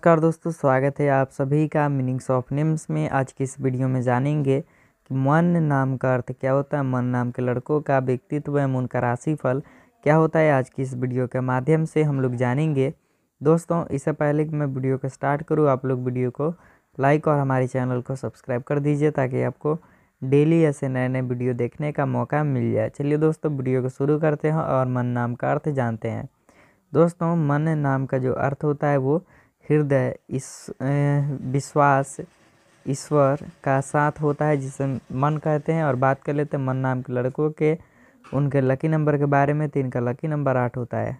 नमस्कार दोस्तों स्वागत है आप सभी का मीनिंग्स ऑफ नेम्स में आज की इस वीडियो में जानेंगे कि मन नाम का अर्थ क्या होता है मन नाम के लड़कों का व्यक्तित्व एवं उनका राशिफल क्या होता है आज की इस वीडियो के माध्यम से हम लोग जानेंगे दोस्तों इससे पहले कि मैं वीडियो को स्टार्ट करूँ आप लोग वीडियो को लाइक और हमारे चैनल को सब्सक्राइब कर दीजिए ताकि आपको डेली ऐसे नए नए वीडियो देखने का मौका मिल जाए चलिए दोस्तों वीडियो को शुरू करते हैं और मन नाम का अर्थ जानते हैं दोस्तों मन नाम का जो अर्थ होता है वो हृदय इस विश्वास ईश्वर का साथ होता है जिसे मन कहते हैं और बात कर लेते हैं मन नाम के लड़कों के उनके लकी नंबर के बारे में तो इनका लकी नंबर आठ होता है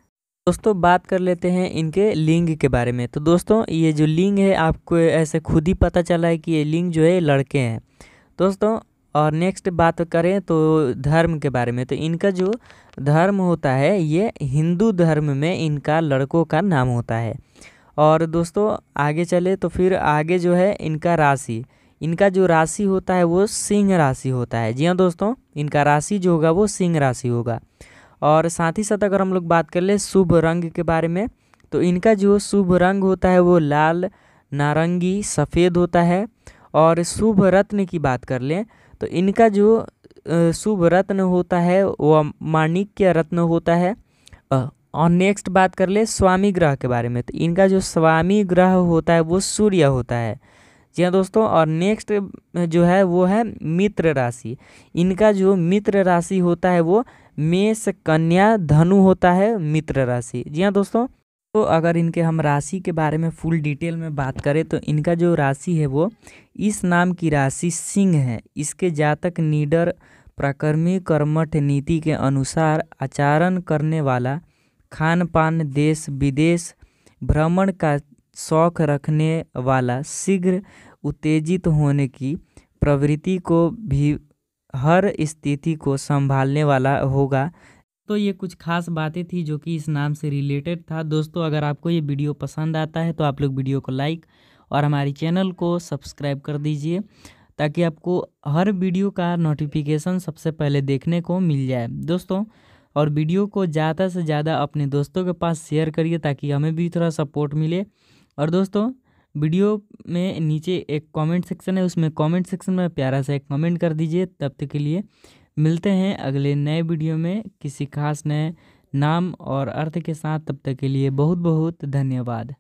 दोस्तों बात कर लेते हैं इनके लिंग के बारे में तो दोस्तों ये जो लिंग है आपको ऐसे खुद ही पता चला है कि ये लिंग जो है लड़के हैं दोस्तों और नेक्स्ट बात करें तो धर्म के बारे में तो इनका जो धर्म होता है ये हिंदू धर्म में इनका लड़कों का नाम होता है और दोस्तों आगे चले तो फिर आगे जो है इनका राशि इनका जो राशि होता है वो सिंह राशि होता है जी हाँ दोस्तों इनका राशि जो होगा वो सिंह राशि होगा और साथ ही साथ अगर हम लोग बात कर ले शुभ रंग के बारे में तो इनका जो शुभ रंग होता है वो लाल नारंगी सफ़ेद होता है और शुभ रत्न की बात कर लें तो इनका जो शुभ रत्न होता है वह माणिक्य रत्न होता है और नेक्स्ट बात कर ले स्वामी ग्रह के बारे में तो इनका जो स्वामी ग्रह होता है वो सूर्य होता है जी हाँ दोस्तों और नेक्स्ट जो है वो है मित्र राशि इनका जो मित्र राशि होता है वो मेष कन्या धनु होता है मित्र राशि जी हाँ दोस्तों तो अगर इनके हम राशि के बारे में फुल डिटेल में बात करें तो इनका जो राशि है वो इस नाम की राशि सिंह है इसके जातक नीडर प्रकर्मी कर्मठ नीति के अनुसार आचरण करने वाला खान पान देश विदेश भ्रमण का शौक रखने वाला शीघ्र उत्तेजित होने की प्रवृत्ति को भी हर स्थिति को संभालने वाला होगा तो ये कुछ खास बातें थी जो कि इस नाम से रिलेटेड था दोस्तों अगर आपको ये वीडियो पसंद आता है तो आप लोग वीडियो को लाइक और हमारी चैनल को सब्सक्राइब कर दीजिए ताकि आपको हर वीडियो का नोटिफिकेशन सबसे पहले देखने को मिल जाए दोस्तों और वीडियो को ज़्यादा से ज़्यादा अपने दोस्तों के पास शेयर करिए ताकि हमें भी थोड़ा सपोर्ट मिले और दोस्तों वीडियो में नीचे एक कमेंट सेक्शन है उसमें कमेंट सेक्शन में प्यारा सा एक कमेंट कर दीजिए तब तक के लिए मिलते हैं अगले नए वीडियो में किसी खास नए नाम और अर्थ के साथ तब तक के लिए बहुत बहुत धन्यवाद